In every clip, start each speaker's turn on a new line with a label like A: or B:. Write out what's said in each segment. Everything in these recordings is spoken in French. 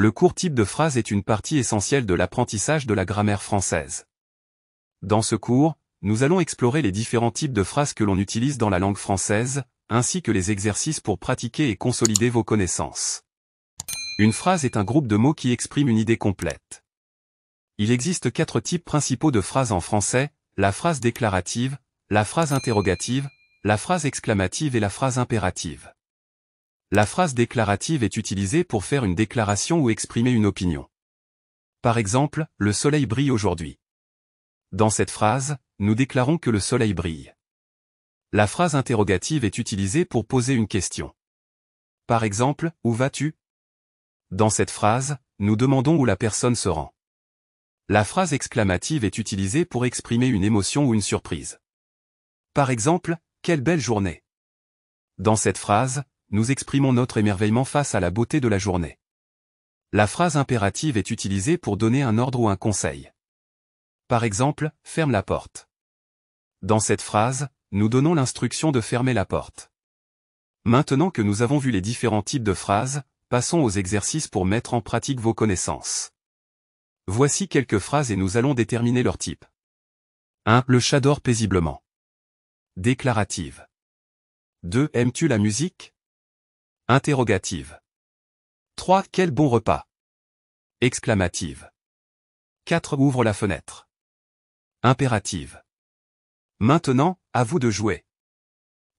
A: Le court type de phrase est une partie essentielle de l'apprentissage de la grammaire française. Dans ce cours, nous allons explorer les différents types de phrases que l'on utilise dans la langue française, ainsi que les exercices pour pratiquer et consolider vos connaissances. Une phrase est un groupe de mots qui exprime une idée complète. Il existe quatre types principaux de phrases en français, la phrase déclarative, la phrase interrogative, la phrase exclamative et la phrase impérative. La phrase déclarative est utilisée pour faire une déclaration ou exprimer une opinion. Par exemple, le soleil brille aujourd'hui. Dans cette phrase, nous déclarons que le soleil brille. La phrase interrogative est utilisée pour poser une question. Par exemple, où vas-tu Dans cette phrase, nous demandons où la personne se rend. La phrase exclamative est utilisée pour exprimer une émotion ou une surprise. Par exemple, quelle belle journée. Dans cette phrase, nous exprimons notre émerveillement face à la beauté de la journée. La phrase impérative est utilisée pour donner un ordre ou un conseil. Par exemple, ferme la porte. Dans cette phrase, nous donnons l'instruction de fermer la porte. Maintenant que nous avons vu les différents types de phrases, passons aux exercices pour mettre en pratique vos connaissances. Voici quelques phrases et nous allons déterminer leur type. 1. Le chat dort paisiblement. Déclarative. 2. Aimes-tu la musique Interrogative. 3. Quel bon repas Exclamative. 4. Ouvre la fenêtre. Impérative. Maintenant, à vous de jouer.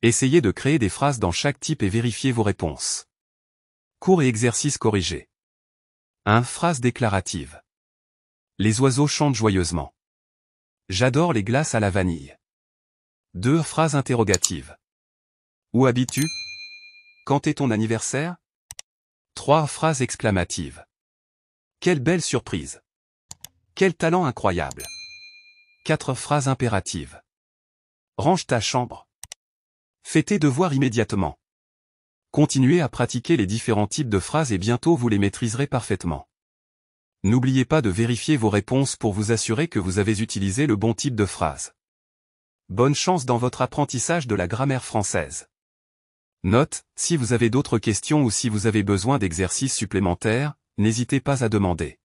A: Essayez de créer des phrases dans chaque type et vérifiez vos réponses. Cours et exercice corrigé. 1. Phrase déclarative. Les oiseaux chantent joyeusement. J'adore les glaces à la vanille. 2. Phrase interrogative. Où habites-tu quand est ton anniversaire Trois phrases exclamatives. Quelle belle surprise Quel talent incroyable Quatre phrases impératives. Range ta chambre. Fais tes devoirs immédiatement. Continuez à pratiquer les différents types de phrases et bientôt vous les maîtriserez parfaitement. N'oubliez pas de vérifier vos réponses pour vous assurer que vous avez utilisé le bon type de phrase. Bonne chance dans votre apprentissage de la grammaire française. Note, si vous avez d'autres questions ou si vous avez besoin d'exercices supplémentaires, n'hésitez pas à demander.